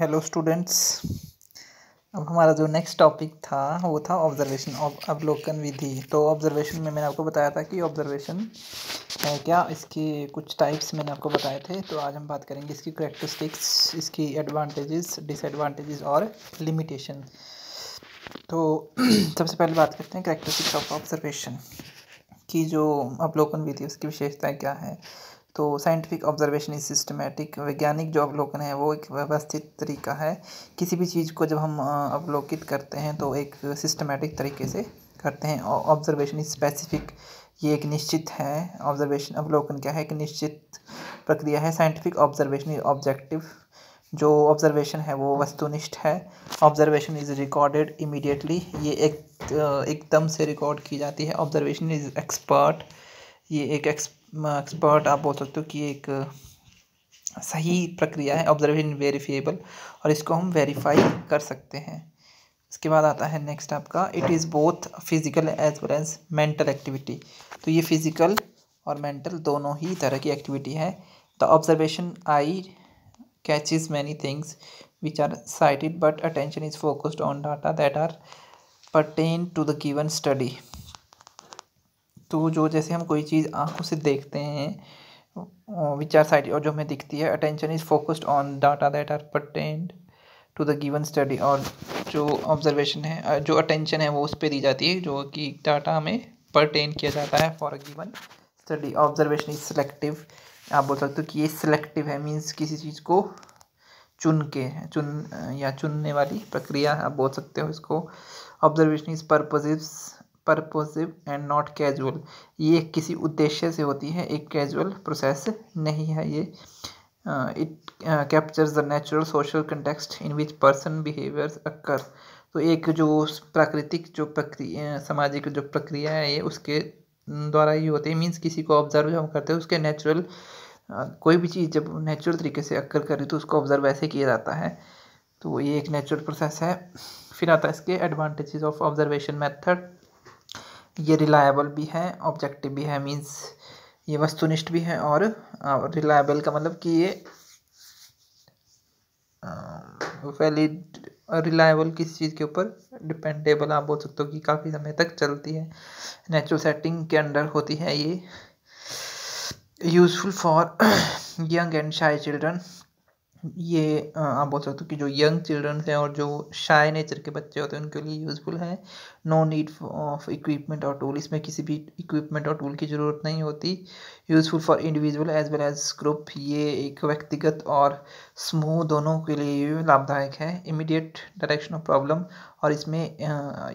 hello students तो अब हमारा जो नेक्स्ट टॉपिक था वो था ऑब्जर्वेशन अवलोकन विधि तो ऑब्जर्वेशन में मैंने आपको बताया था कि ऑब्जर्वेशन है क्या इसके कुछ टाइप्स मैंने आपको बताए थे तो आज हम बात करेंगे इसकी करेक्टरिस्टिक्स इसकी एडवांटेजेस डिसएडवांटेजेस और लिमिटेशन तो सबसे पहले बात करते हैं करेक्टरिस्टिक्स ऑफ ऑब्जर्वेशन की जो अवलोकन विधि उसकी विशेषताएँ क्या है तो साइंटिफिक ऑब्जर्वेशन इज सिस्टमेटिक वैज्ञानिक जो अवलोकन है वो एक व्यवस्थित तरीका है किसी भी चीज़ को जब हम अवलोकित करते हैं तो एक सिस्टमेटिक तरीके से करते हैं ऑब्जर्वेशन इज स्पेसिफिक ये एक निश्चित है ऑब्जर्वेशन अवलोकन क्या है एक निश्चित प्रक्रिया है साइंटिफिक ऑब्जर्वेशन इज ऑब्जेक्टिव जो ऑब्जर्वेशन है वो वस्तुनिष्ठ है ऑब्जर्वेशन इज़ रिकॉर्डेड इमीडिएटली ये एक एकदम से रिकॉर्ड की जाती है ऑब्जर्वेशन इज़ एक्सपर्ट ये एक एक्स एक्सपर्ट आप बोल सकते हो कि एक सही प्रक्रिया है ऑब्जर्वेशन वेरीफिएबल और इसको हम वेरीफाई कर सकते हैं इसके बाद आता है नेक्स्ट आपका it is both physical as well as mental activity तो ये फिजिकल और मेंटल दोनों ही तरह की एक्टिविटी है the observation eye is many things which are sighted but attention is focused on data that are pertain to the given study तो जो जैसे हम कोई चीज़ आँखों से देखते हैं विच आर साइड और जो हमें दिखती है attention is focused on data that are pertained to the given study और जो ऑब्जर्वेशन है जो अटेंशन है वो उस पर दी जाती है जो कि डाटा हमें परटेन किया जाता है for a given study observation is selective आप बोल सकते हो कि ये सिलेक्टिव है मीन्स किसी चीज़ को चुन के चुन या चुनने वाली प्रक्रिया आप बोल सकते हो इसको observation is purposive purposive and not casual ये किसी उद्देश्य से होती है एक कैजुअल प्रोसेस नहीं है ये it captures the natural social context in which person behaviours occur तो एक जो प्राकृतिक जो प्रक्रिया सामाजिक जो प्रक्रिया है ये उसके द्वारा ही होती है मीन्स किसी को ऑब्जर्व जब हम करते हैं उसके नेचुरल कोई भी चीज़ जब नेचुरल तरीके से अक्कर कर रही तो उसको ऑब्जर्व ऐसे किया जाता है तो ये एक नेचुरल प्रोसेस है फिर आता है इसके एडवांटेजेस ऑफ ऑब्जर्वेशन मेथड ये रिलायबल भी है ऑब्जेक्टिव भी है मीन्स ये वस्तुनिष्ठ भी है और रिलायबल का मतलब कि ये वैलिड रिलायबल किसी चीज़ के ऊपर डिपेंडेबल आप बोल सकते हो कि काफ़ी समय तक चलती है नेचुरल सेटिंग के अंडर होती है ये useful for young and shy children ये आप बोल सकते हो कि जो यंग चिल्ड्रंस हैं और जो शाय नेचर के बच्चे होते हैं उनके लिए यूज़फुल है नो नीड ऑफ इक्विपमेंट और टूल इसमें किसी भी इक्विपमेंट और टूल की ज़रूरत नहीं होती useful for individual as well as group ये एक व्यक्तिगत और समूह दोनों के लिए लाभदायक है इमीडिएट डायरेक्शन ऑफ प्रॉब्लम और इसमें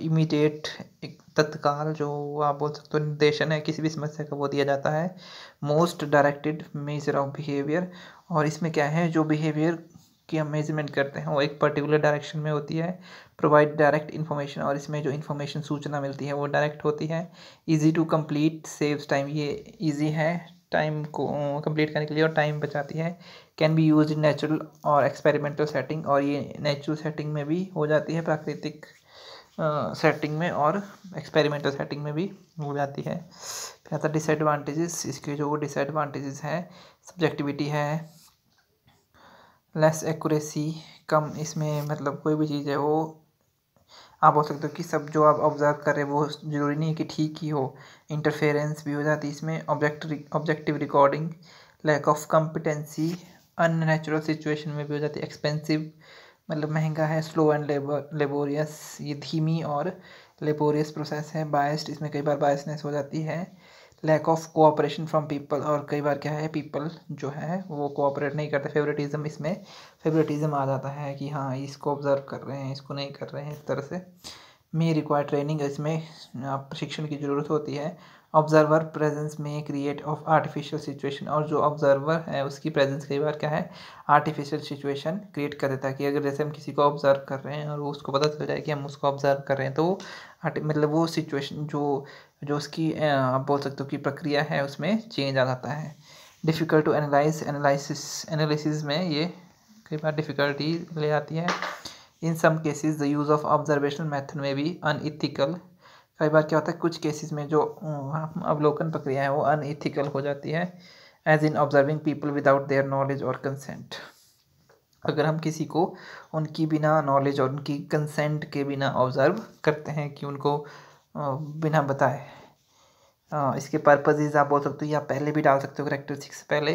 इमीडिएट एक तत्काल जो आप बोल सकते हो निर्देशन है किसी भी समस्या का वो दिया जाता है most directed measure of behaviour और इसमें क्या है जो बिहेवियर की हम मेजरमेंट करते हैं वो एक पर्टिकुलर डायरेक्शन में होती है प्रोवाइड डायरेक्ट इन्फॉर्मेशन और इसमें जो इन्फॉर्मेशन सूचना मिलती है वो डायरेक्ट होती है easy to complete saves time ये ईजी है टाइम को कंप्लीट करने के लिए और टाइम बचाती है can be use in natural और एक्सपेरिमेंटल सेटिंग और ये नेचुरल सेटिंग में भी हो जाती है प्राकृतिक सेटिंग में और एक्सपेरिमेंटल सेटिंग में भी हो जाती है फिर आता डिसएडवांटेजेस इसके जो डिसएडवांटेजेस हैं सब्जेक्टिविटी है लेस एक्यूरेसी कम इसमें मतलब कोई भी चीज़ है वो आप हो सकते हो कि सब जो आप ऑब्जर्व कर रहे हो वो जरूरी नहीं है कि ठीक ही हो इंटरफेरेंस भी हो जाती है इसमें object objective recording lack of competency unnatural situation में भी हो जाती है एक्सपेंसिव मतलब महंगा है स्लो एंड लेबोरियस ये धीमी और लेबोरियस प्रोसेस है बायस्ड इसमें कई बार बायसनेस हो जाती है lack of cooperation from people और कई बार क्या है पीपल जो है वो कोऑपरेट नहीं करते फेवरेटिज्म इसमें फेवरेटिज्म आ जाता है कि हाँ इसको ऑब्जर्व कर रहे हैं इसको नहीं कर रहे हैं इस तरह से मे रिक्वायर ट्रेनिंग इसमें प्रशिक्षण की ज़रूरत होती है ऑब्जर्वर प्रेजेंस में क्रिएट ऑफ आर्टिफिशियल सिचुएशन और जो ऑब्जर्वर है उसकी प्रेजेंस कई बार क्या है आर्टिफिशियल सिचुएशन क्रिएट कर देता है कि अगर जैसे हम किसी को ऑब्जर्व कर रहे हैं और उसको पता चल जाए कि हम उसको ऑब्जर्व कर रहे हैं तो मतलब वो सिचुएशन जो जो उसकी आप बोल सकते हो कि प्रक्रिया है उसमें चेंज आ जाता है difficult to analyse analysis analysis में ये कई बार डिफ़िकल्टी ले आती है in some cases the use of observational method में भी अनइथिकल कई बार क्या होता है कुछ केसेस में जो अवलोकन प्रक्रिया है वो अनइथिकल हो जाती है as in observing people without their knowledge और कंसेंट अगर हम किसी को उनकी बिना नॉलेज और उनकी कंसेंट के बिना ऑब्ज़र्व करते हैं कि उनको बिना बताए इसके पर्पजेज़ आप बोल सकते हो या पहले भी डाल सकते हो करेक्टर सिक्स से पहले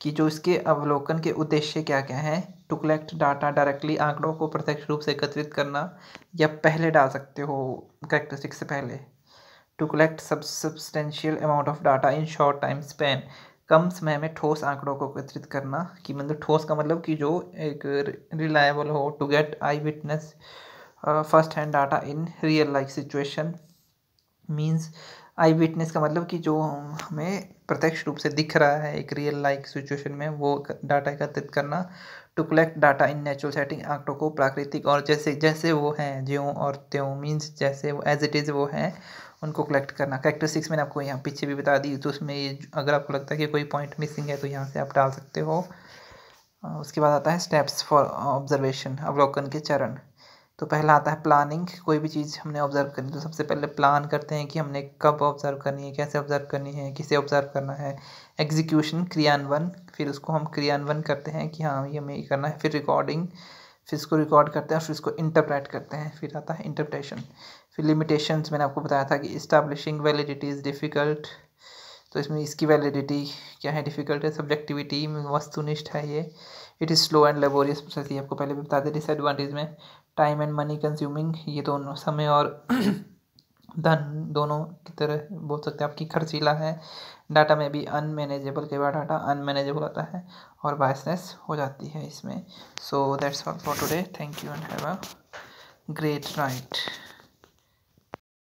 कि जो इसके अवलोकन के उद्देश्य क्या क्या हैं टू कलेक्ट डाटा डायरेक्टली आंकड़ों को प्रत्यक्ष रूप से एकत्रित करना या पहले डाल सकते हो करेक्टर सिक्स से पहले to collect sub amount of data in short time span कम समय में ठोस आंकड़ों को एकत्रित करना कि मतलब ठोस का मतलब कि जो एक रिलायबल हो to get eyewitness first hand data in real life situation means eyewitness का मतलब कि जो हमें प्रत्यक्ष रूप से दिख रहा है एक रियल लाइक सिचुएशन में वो डाटा एकत्रित करना to collect data in natural setting आंकड़ों को प्राकृतिक और जैसे जैसे वो हैं ज्यों और त्यों मीन्स जैसे वो एज इट इज़ वो हैं उनको कलेक्ट करना करेक्टर सिक्स मैंने आपको यहाँ पीछे भी बता दी तो उसमें ये अगर आपको लगता है कि कोई पॉइंट मिसिंग है तो यहाँ से आप डाल सकते हो उसके बाद आता है स्टेप्स फॉर ऑब्जर्वेशन अवलोकन के चरण तो पहला आता है प्लानिंग कोई भी चीज़ हमने ऑब्ज़र्व करनी तो सबसे पहले प्लान करते हैं कि हमने कब ऑब्ज़र्व करनी है कैसे ऑब्ज़र्व करनी है किसे ऑब्ज़र्व करना है एग्जीक्यूशन क्रियान्वयन फिर उसको हम क्रियान्वयन करते हैं कि हाँ ये हमें ये करना है फिर रिकॉर्डिंग फिर इसको रिकॉर्ड करते हैं और फिर इसको इंटरप्रेट करते हैं फिर आता है इंटरप्रटेशन फिर लिमिटेशन मैंने आपको बताया था कि इस्टाब्लिशिंग वैलिडिटी इज़ डिफ़िकल्ट तो इसमें इसकी वैलिडिटी क्या है डिफ़िकल्ट है सब्जेक्टिविटी वस्तुनिष्ठ है ये it is slow and laborious process ये आपको पहले भी बता दें डिसएडवांटेज में टाइम एंड मनी कंज्यूमिंग ये दोनों समय और धन दोनों की तरह बोल सकते हैं आपकी खर्चीला है डाटा में भी अनमैनेजेबल के बाद डाटा अनमैनेजेबल होता है और बायसनेस हो जाती है इसमें so that's all for today thank you and have a great night